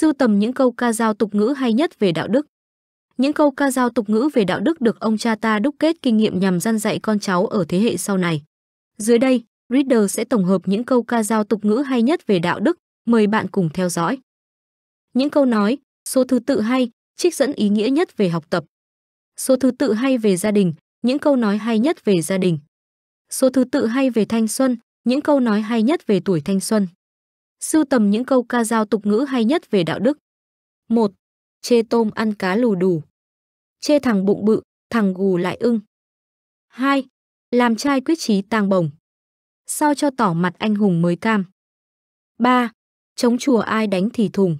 sưu tầm những câu ca dao tục ngữ hay nhất về đạo đức. Những câu ca dao tục ngữ về đạo đức được ông cha ta đúc kết kinh nghiệm nhằm dăn dạy con cháu ở thế hệ sau này. Dưới đây, Reader sẽ tổng hợp những câu ca dao tục ngữ hay nhất về đạo đức, mời bạn cùng theo dõi. Những câu nói, số thứ tự hay, trích dẫn ý nghĩa nhất về học tập. Số thứ tự hay về gia đình, những câu nói hay nhất về gia đình. Số thứ tự hay về thanh xuân, những câu nói hay nhất về tuổi thanh xuân sưu tầm những câu ca dao tục ngữ hay nhất về đạo đức. 1. Chê tôm ăn cá lù đủ. Chê thằng bụng bự, thằng gù lại ưng. 2. Làm trai quyết chí tang bổng. Sao cho tỏ mặt anh hùng mới cam. 3. Chống chùa ai đánh thì thùng.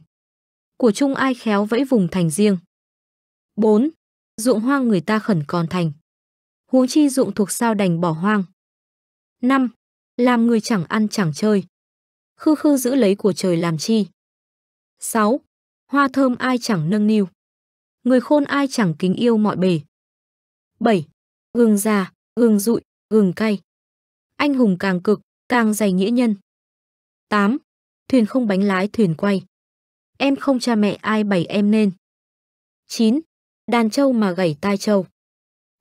Của chung ai khéo vẫy vùng thành riêng. 4. Ruộng hoang người ta khẩn còn thành. Huống chi ruộng thuộc sao đành bỏ hoang. 5. Làm người chẳng ăn chẳng chơi khư khư giữ lấy của trời làm chi. 6. Hoa thơm ai chẳng nâng niu. Người khôn ai chẳng kính yêu mọi bề. 7. Gừng già, gừng rụi, gừng cay. Anh hùng càng cực, càng dày nghĩa nhân. 8. Thuyền không bánh lái thuyền quay. Em không cha mẹ ai bày em nên. 9. Đàn trâu mà gảy tai trâu.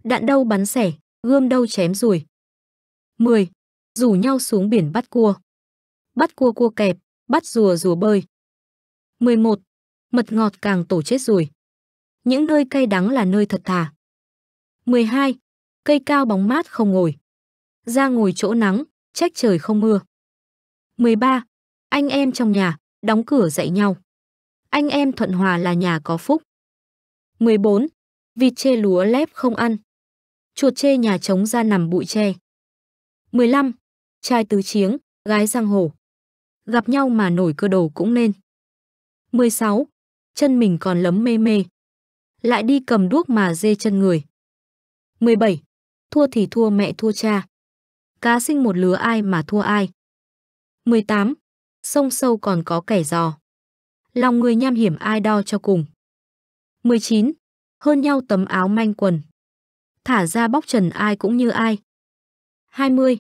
Đạn đâu bắn sẻ gươm đâu chém ruồi. 10. Rủ nhau xuống biển bắt cua bắt cua cua kẹp, bắt rùa rùa bơi. 11. Mật ngọt càng tổ chết rồi. Những nơi cay đắng là nơi thật thà. 12. Cây cao bóng mát không ngồi. Ra ngồi chỗ nắng, trách trời không mưa. 13. Anh em trong nhà, đóng cửa dạy nhau. Anh em thuận hòa là nhà có phúc. 14. Vịt chê lúa lép không ăn. Chuột chê nhà trống ra nằm bụi tre. 15. Trai tứ chiếng, gái giang hồ gặp nhau mà nổi cơ đồ cũng lên. 16. Chân mình còn lấm mê mê. Lại đi cầm đuốc mà dê chân người. 17. Thua thì thua mẹ thua cha. Cá sinh một lứa ai mà thua ai. 18. Sông sâu còn có kẻ giò. Lòng người nham hiểm ai đo cho cùng. 19. Hơn nhau tấm áo manh quần. Thả ra bóc trần ai cũng như ai. 20.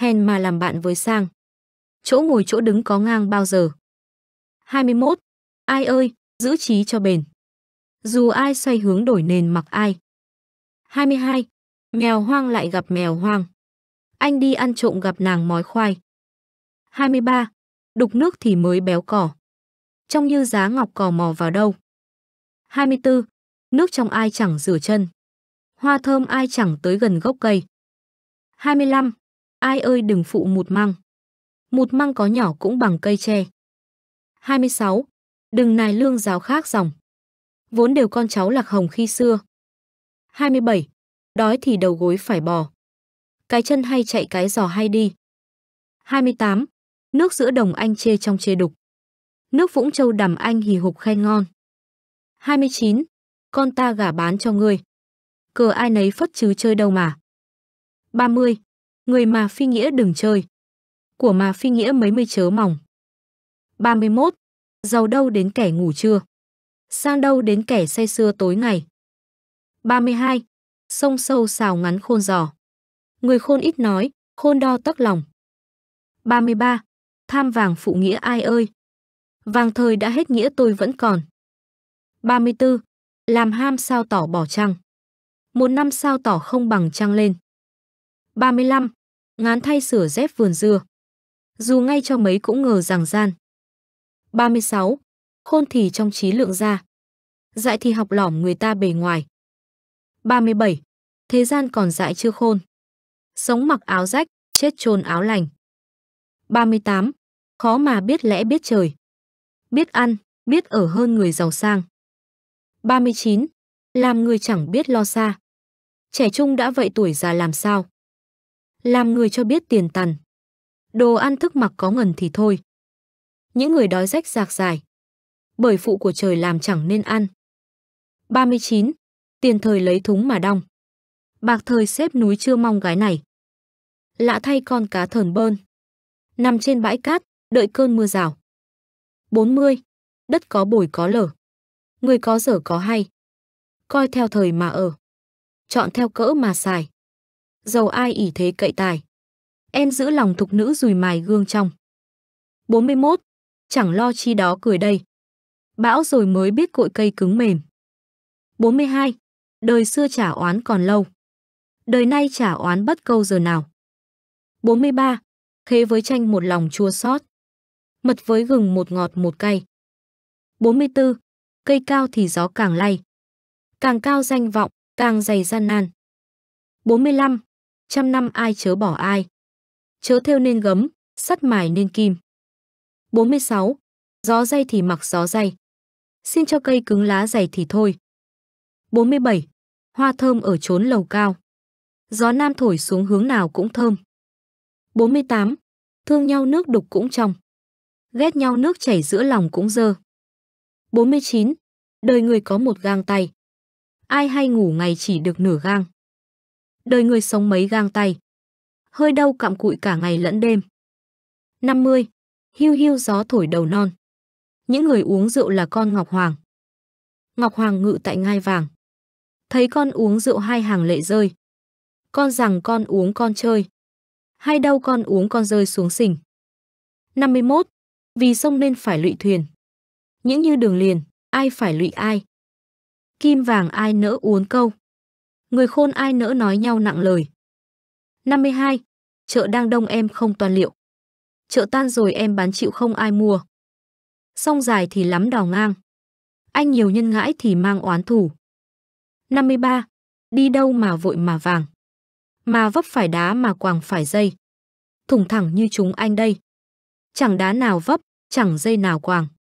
Hèn mà làm bạn với sang chỗ ngồi chỗ đứng có ngang bao giờ. 21. Ai ơi, giữ trí cho bền. Dù ai xoay hướng đổi nền mặc ai. 22. Mèo hoang lại gặp mèo hoang. Anh đi ăn trộm gặp nàng mói khoai. 23. Đục nước thì mới béo cỏ. Trong như giá ngọc cò mò vào đâu. 24. Nước trong ai chẳng rửa chân. Hoa thơm ai chẳng tới gần gốc cây. 25. Ai ơi đừng phụ một măng. Một măng có nhỏ cũng bằng cây tre. 26. Đừng nài lương giáo khác dòng. Vốn đều con cháu lạc hồng khi xưa. 27. Đói thì đầu gối phải bò. Cái chân hay chạy cái giò hay đi. 28. Nước giữa đồng anh chê trong chê đục. Nước Vũng Châu đầm anh hì hục khen ngon. 29. Con ta gả bán cho ngươi. Cờ ai nấy phất chứ chơi đâu mà. 30. Người mà phi nghĩa đừng chơi của mà phi nghĩa mấy mươi chớ mỏng. 31. Giàu đâu đến kẻ ngủ trưa. Sang đâu đến kẻ say xưa tối ngày. 32. Sông sâu xào ngắn khôn giò. Người khôn ít nói, khôn đo tắc lòng. 33. Tham vàng phụ nghĩa ai ơi. Vàng thời đã hết nghĩa tôi vẫn còn. 34. Làm ham sao tỏ bỏ trăng. Một năm sao tỏ không bằng trăng lên. 35. Ngán thay sửa dép vườn dưa dù ngay cho mấy cũng ngờ rằng gian. 36. Khôn thì trong trí lượng ra. Dại thì học lỏm người ta bề ngoài. 37. Thế gian còn dại chưa khôn. Sống mặc áo rách, chết chôn áo lành. 38. Khó mà biết lẽ biết trời. Biết ăn, biết ở hơn người giàu sang. 39. Làm người chẳng biết lo xa. Trẻ trung đã vậy tuổi già làm sao? Làm người cho biết tiền tần đồ ăn thức mặc có ngần thì thôi. Những người đói rách rạc dài, bởi phụ của trời làm chẳng nên ăn. 39. Tiền thời lấy thúng mà đong. Bạc thời xếp núi chưa mong gái này. Lạ thay con cá thờn bơn. Nằm trên bãi cát, đợi cơn mưa rào. 40. Đất có bồi có lở. Người có dở có hay. Coi theo thời mà ở. Chọn theo cỡ mà xài. Giàu ai ỷ thế cậy tài. Em giữ lòng thục nữ rùi mài gương trong. 41. Chẳng lo chi đó cười đây. Bão rồi mới biết cội cây cứng mềm. 42. Đời xưa trả oán còn lâu. Đời nay trả oán bất câu giờ nào. 43. Khế với chanh một lòng chua xót. Mật với gừng một ngọt một cay. 44. Cây cao thì gió càng lay. Càng cao danh vọng, càng dày gian nan. 45. Trăm năm ai chớ bỏ ai chớ theo nên gấm, sắt mài nên kim. 46. Gió dây thì mặc gió dây. Xin cho cây cứng lá dày thì thôi. 47. Hoa thơm ở chốn lầu cao. Gió nam thổi xuống hướng nào cũng thơm. 48. Thương nhau nước đục cũng trong. Ghét nhau nước chảy giữa lòng cũng dơ. 49. Đời người có một gang tay. Ai hay ngủ ngày chỉ được nửa gang. Đời người sống mấy gang tay hơi đau cặm cụi cả ngày lẫn đêm. 50. Hiu hiu gió thổi đầu non. Những người uống rượu là con Ngọc Hoàng. Ngọc Hoàng ngự tại ngai vàng. Thấy con uống rượu hai hàng lệ rơi. Con rằng con uống con chơi. Hay đâu con uống con rơi xuống sình. 51. Vì sông nên phải lụy thuyền. Những như đường liền, ai phải lụy ai. Kim vàng ai nỡ uốn câu. Người khôn ai nỡ nói nhau nặng lời. 52. Chợ đang đông em không toàn liệu. Chợ tan rồi em bán chịu không ai mua. Sông dài thì lắm đò ngang. Anh nhiều nhân ngãi thì mang oán thủ. 53. Đi đâu mà vội mà vàng. Mà vấp phải đá mà quàng phải dây. Thủng thẳng như chúng anh đây. Chẳng đá nào vấp, chẳng dây nào quàng.